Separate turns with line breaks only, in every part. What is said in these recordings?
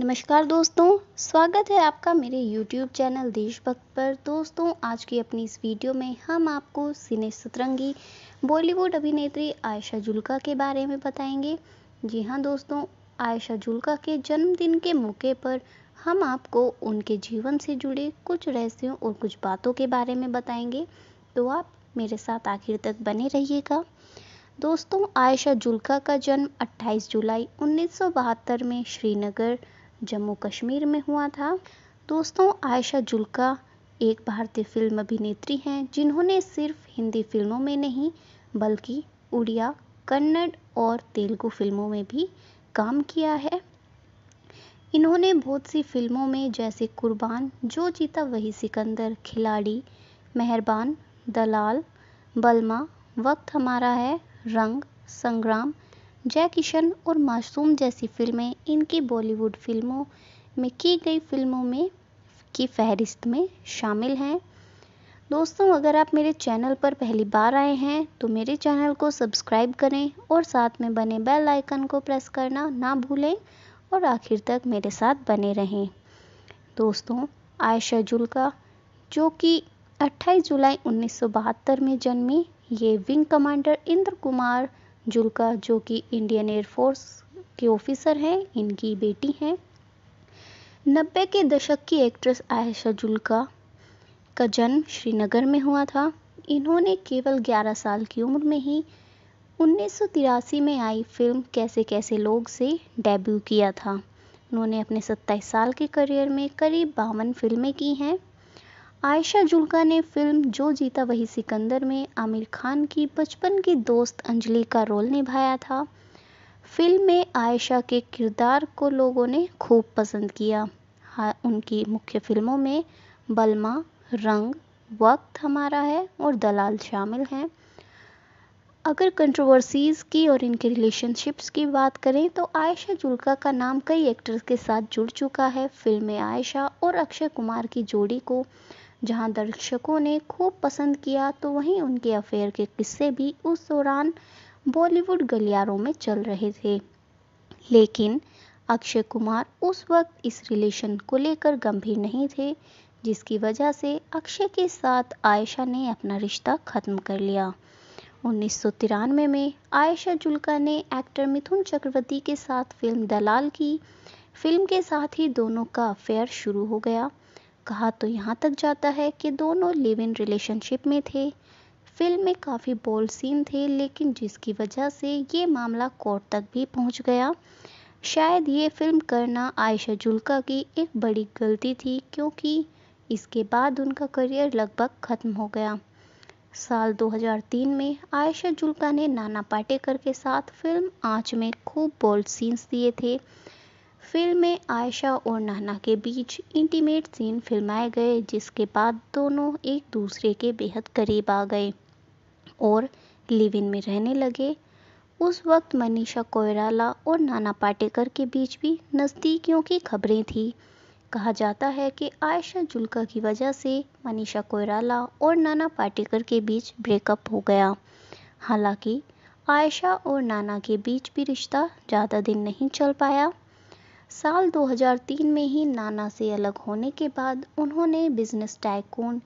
नमस्कार दोस्तों स्वागत है आपका मेरे YouTube चैनल देशभक्त पर दोस्तों आज की अपनी इस वीडियो में हम आपको सिने सतरंगी बॉलीवुड अभिनेत्री आयशा जुल्का के बारे में बताएंगे जी हाँ दोस्तों आयशा जुल्का के जन्मदिन के मौके पर हम आपको उनके जीवन से जुड़े कुछ रहस्यों और कुछ बातों के बारे में बताएंगे तो आप मेरे साथ आखिर तक बने रहिएगा दोस्तों आयशा जुल्का का जन्म 28 जुलाई 1972 में श्रीनगर जम्मू कश्मीर में हुआ था दोस्तों आयशा जुल्का एक भारतीय फिल्म अभिनेत्री हैं जिन्होंने सिर्फ हिंदी फिल्मों में नहीं बल्कि उड़िया कन्नड़ और तेलुगु फिल्मों में भी काम किया है इन्होंने बहुत सी फिल्मों में जैसे कुर्बान जो जीता वही सिकंदर खिलाड़ी मेहरबान दलाल बलमा वक्त हमारा है रंग संग्राम जय किशन और मासूम जैसी फिल्में इनकी बॉलीवुड फिल्मों में की गई फिल्मों में की फहरिस्त में शामिल हैं दोस्तों अगर आप मेरे चैनल पर पहली बार आए हैं तो मेरे चैनल को सब्सक्राइब करें और साथ में बने बेल आइकन को प्रेस करना ना भूलें और आखिर तक मेरे साथ बने रहें दोस्तों आयशा जुल्का जो कि 28 जुलाई 1972 में जन्मी ये विंग कमांडर इंद्र कुमार जुल्का जो कि इंडियन एयरफोर्स के ऑफिसर हैं इनकी बेटी हैं नब्बे के दशक की एक्ट्रेस आयशा जुल्का का जन्म श्रीनगर में हुआ था इन्होंने केवल 11 साल की उम्र में ही उन्नीस में आई फिल्म कैसे कैसे लोग से डेब्यू किया था उन्होंने अपने 27 साल के करियर में करीब बावन फिल्में की हैं आयशा जुल्का ने फिल्म जो जीता वही सिकंदर में आमिर खान की बचपन की दोस्त अंजलि का रोल निभाया था फिल्म में आयशा के किरदार को लोगों ने खूब पसंद किया हाँ, उनकी मुख्य फिल्मों में बलमा रंग वक्त हमारा है और दलाल शामिल हैं अगर कंट्रोवर्सीज़ की और इनके रिलेशनशिप्स की बात करें तो आयशा जुल्का का नाम कई एक्टर्स के साथ जुड़ चुका है फिल्म में आयशा और अक्षय कुमार की जोड़ी को जहां दर्शकों ने खूब पसंद किया तो वहीं उनके अफेयर के किस्से भी उस दौरान बॉलीवुड गलियारों में चल रहे थे लेकिन अक्षय कुमार उस वक्त इस रिलेशन को लेकर गंभीर नहीं थे जिसकी वजह से अक्षय के साथ आयशा ने अपना रिश्ता ख़त्म कर लिया उन्नीस में आयशा जुल्का ने एक्टर मिथुन चक्रवर्ती के साथ फिल्म दलाल की फिल्म के साथ ही दोनों का अफेयर शुरू हो गया कहा तो यहाँ तक जाता है कि दोनों लिव इन रिलेशनशिप में थे फिल्म में काफ़ी बोल्ड सीन थे लेकिन जिसकी वजह से ये मामला कोर्ट तक भी पहुंच गया शायद ये फिल्म करना आयशा जुल्का की एक बड़ी गलती थी क्योंकि इसके बाद उनका करियर लगभग ख़त्म हो गया साल 2003 में आयशा जुल्का ने नाना पाटेकर के साथ फिल्म आँच में खूब बोल्ड सीन्स दिए थे फिल्म में आयशा और नाना के बीच इंटीमेट सीन फिल्माए गए जिसके बाद दोनों एक दूसरे के बेहद करीब आ गए और लिव इन में रहने लगे उस वक्त मनीषा कोयराला और नाना पाटेकर के बीच भी नज़दीकियों की खबरें थी कहा जाता है कि आयशा जुल्का की वजह से मनीषा कोयराला और नाना पाटेकर के बीच ब्रेकअप हो गया हालांकि आयशा और नाना के बीच भी रिश्ता ज़्यादा दिन नहीं चल पाया साल 2003 में ही नाना से अलग होने के बाद उन्होंने बिजनेस टाइकून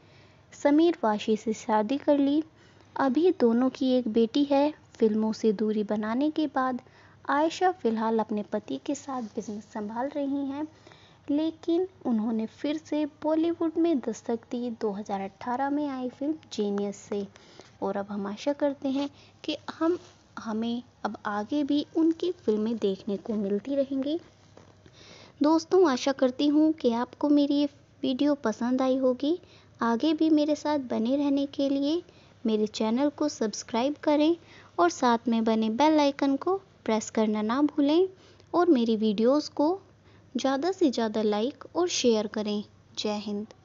समीर वाशी से शादी कर ली अभी दोनों की एक बेटी है फिल्मों से दूरी बनाने के बाद आयशा फिलहाल अपने पति के साथ बिजनेस संभाल रही हैं लेकिन उन्होंने फिर से बॉलीवुड में दस्तक दी 2018 में आई फिल्म जीनियस से और अब हम आशा करते हैं कि हम हमें अब आगे भी उनकी फिल्में देखने को मिलती रहेंगी दोस्तों आशा करती हूँ कि आपको मेरी ये वीडियो पसंद आई होगी आगे भी मेरे साथ बने रहने के लिए मेरे चैनल को सब्सक्राइब करें और साथ में बने बेल आइकन को प्रेस करना ना भूलें और मेरी वीडियोस को ज़्यादा से ज़्यादा लाइक और शेयर करें जय हिंद